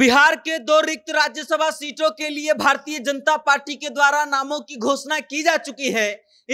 बिहार के दो रिक्त राज्यसभा सीटों के लिए भारतीय जनता पार्टी के द्वारा नामों की घोषणा की जा चुकी है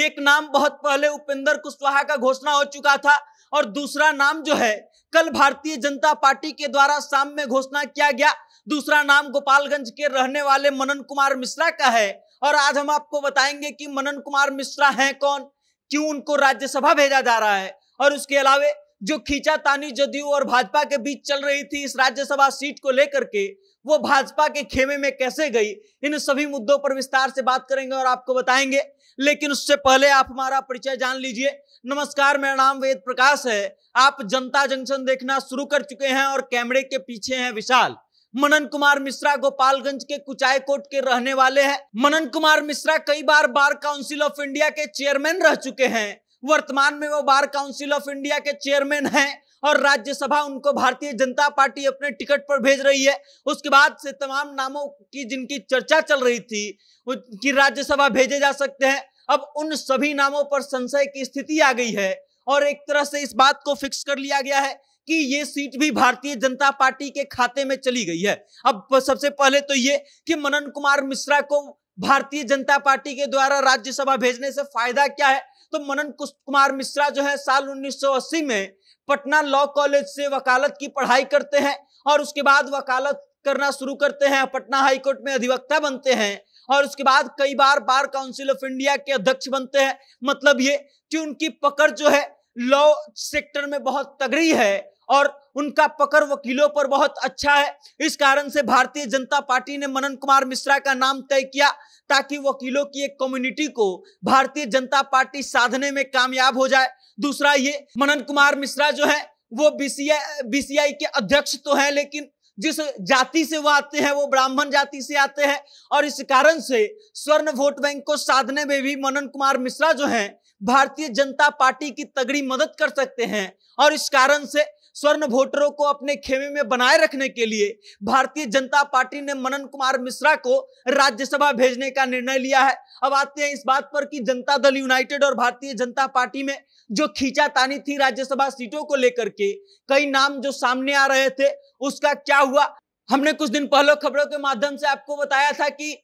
एक नाम बहुत पहले उपेंद्र कुशवाहा का घोषणा हो चुका था और दूसरा नाम जो है कल भारतीय जनता पार्टी के द्वारा शाम में घोषणा किया गया दूसरा नाम गोपालगंज के रहने वाले मनन कुमार मिश्रा का है और आज हम आपको बताएंगे कि मनन कुमार मिश्रा हैं कौन क्यों उनको राज्यसभा भेजा जा रहा है और उसके अलावे जो खींचातानी जदयू और भाजपा के बीच चल रही थी इस राज्यसभा सीट को लेकर के वो भाजपा के खेमे में कैसे गई इन सभी मुद्दों पर विस्तार से बात करेंगे और आपको बताएंगे लेकिन उससे पहले आप हमारा परिचय जान लीजिए नमस्कार मेरा नाम वेद प्रकाश है आप जनता जंक्शन देखना शुरू कर चुके हैं और कैमरे के पीछे हैं विशाल मनन कुमार मिश्रा गोपालगंज के कुचाय कोट के रहने वाले हैं मनन कुमार मिश्रा कई बार बार काउंसिल ऑफ इंडिया के चेयरमैन रह चुके हैं वर्तमान में वो बार काउंसिल ऑफ इंडिया के चेयरमैन हैं और राज्यसभा उनको भारतीय जनता पार्टी अपने टिकट पर भेज रही है उसके बाद से तमाम नामों की जिनकी चर्चा चल रही थी कि राज्यसभा भेजे जा सकते हैं अब उन सभी नामों पर संशय की स्थिति आ गई है और एक तरह से इस बात को फिक्स कर लिया गया है कि ये सीट भी भारतीय जनता पार्टी के खाते में चली गई है अब सबसे पहले तो ये कि मनन कुमार मिश्रा को भारतीय जनता पार्टी के द्वारा राज्यसभा भेजने से फायदा क्या है तो मनन कुमार मिश्रा जो है साल 1980 में पटना लॉ कॉलेज से वकालत की पढ़ाई करते हैं और उसके बाद वकालत करना शुरू करते हैं पटना हाईकोर्ट में अधिवक्ता बनते हैं और उसके बाद कई बार बार काउंसिल ऑफ इंडिया के अध्यक्ष बनते हैं मतलब ये कि उनकी पकड़ जो है लॉ सेक्टर में बहुत तगड़ी है और उनका पकड़ वकीलों पर बहुत अच्छा है इस कारण से भारतीय जनता पार्टी ने मनन कुमार मिश्रा का नाम तय किया ताकि वकीलों की एक कम्युनिटी को भारतीय जनता पार्टी साधने में कामयाब हो जाए दूसरा ये मनन कुमार मिश्रा जो है वो बीसीआई आई के अध्यक्ष तो है लेकिन जिस जाति से वो आते हैं वो ब्राह्मण जाति से आते हैं और इस कारण से स्वर्ण वोट बैंक को साधने में भी मनन कुमार मिश्रा जो हैं भारतीय जनता पार्टी की तगड़ी मदद कर सकते हैं और इस कारण से स्वर्ण वोटरों को अपने खेमे में बनाए रखने के लिए भारतीय जनता पार्टी ने मनन कुमार मिश्रा को राज्यसभा भेजने का निर्णय लिया है अब आते हैं इस बात पर कि जनता दल यूनाइटेड और भारतीय जनता पार्टी में जो खींचा तानी थी राज्यसभा सीटों को लेकर के कई नाम जो सामने आ रहे थे उसका क्या हुआ हमने कुछ दिन पहले खबरों के माध्यम से आपको बताया था कि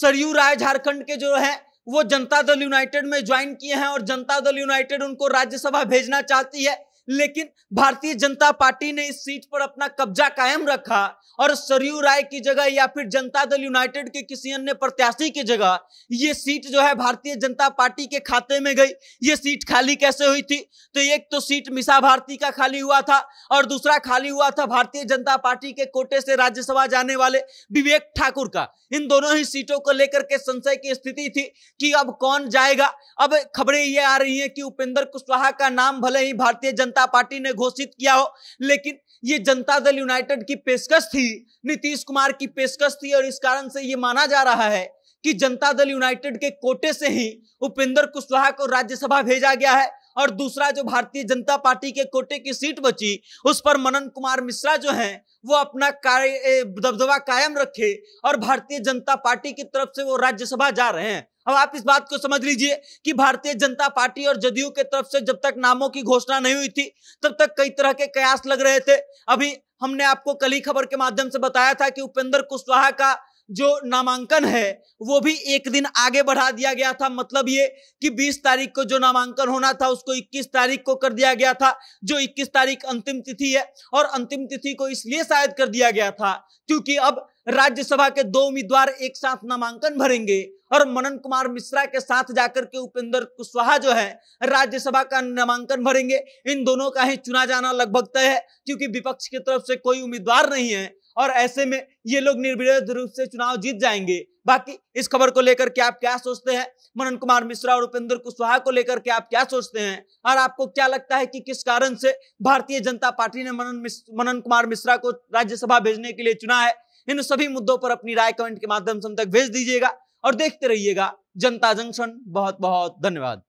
सरयू राय झारखंड के जो है वो जनता दल यूनाइटेड में ज्वाइन किए हैं और जनता दल यूनाइटेड उनको राज्यसभा भेजना चाहती है लेकिन भारतीय जनता पार्टी ने इस सीट पर अपना कब्जा कायम रखा और सरयू राय की जगह या फिर जनता दल यूनाइटेड के किसी अन्य प्रत्याशी की जगह ये सीट जो है भारतीय जनता पार्टी के खाते में गई ये सीट खाली कैसे हुई थी तो एक तो सीट मिसा भारती का खाली हुआ था और दूसरा खाली हुआ था भारतीय जनता पार्टी के कोटे से राज्यसभा जाने वाले विवेक ठाकुर का इन दोनों ही सीटों को लेकर के संशय की स्थिति थी कि अब कौन जाएगा अब खबरें ये आ रही है कि उपेंद्र कुशवाहा का नाम भले ही भारतीय जनता जनता पार्टी ने घोषित किया हो लेकिन ये जनता दल यूनाइटेड की पेशकश थी नीतीश कुमार की पेशकश थी और इस कारण से ये माना जा रहा है कि जनता दल यूनाइटेड के कोटे से ही उपेंद्र कुशवाहा को राज्यसभा भेजा गया है और दूसरा जो भारतीय जनता पार्टी के कोटे की सीट बची उस पर मनन कुमार मिश्रा जो हैं वो अपना कार्य दबदबा कायम रखे और भारतीय जनता पार्टी की तरफ से वो राज्यसभा जा रहे हैं अब आप इस बात को समझ लीजिए कि भारतीय जनता पार्टी और जदयू के तरफ से जब तक नामों की घोषणा नहीं हुई थी तब तक कई तरह के कयास लग रहे थे अभी हमने आपको कली खबर के माध्यम से बताया था कि उपेंद्र कुशवाहा का जो नामांकन है वो भी एक दिन आगे बढ़ा दिया गया था मतलब ये कि 20 तारीख को जो नामांकन होना था उसको 21 तारीख को कर दिया गया था जो 21 तारीख अंतिम तिथि है और अंतिम तिथि को इसलिए शायद कर दिया गया था क्योंकि अब राज्यसभा के दो उम्मीदवार एक साथ नामांकन भरेंगे और मनन कुमार मिश्रा के साथ जाकर के उपेंद्र कुशवाहा जो है राज्यसभा का नामांकन भरेंगे इन दोनों का ही चुना जाना लगभग तय है क्योंकि विपक्ष की तरफ से कोई उम्मीदवार नहीं है और ऐसे में ये लोग निर्विरोध रूप से चुनाव जीत जाएंगे बाकी इस खबर को लेकर के आप क्या सोचते हैं मनन कुमार मिश्रा और उपेंद्र कुशवाहा को लेकर के आप क्या सोचते हैं और आपको क्या लगता है कि किस कारण से भारतीय जनता पार्टी ने मनन मनन कुमार मिश्रा को राज्यसभा भेजने के लिए चुना है इन सभी मुद्दों पर अपनी राय कमेंट के माध्यम से हम तक भेज दीजिएगा और देखते रहिएगा जनता जंक्शन बहुत बहुत धन्यवाद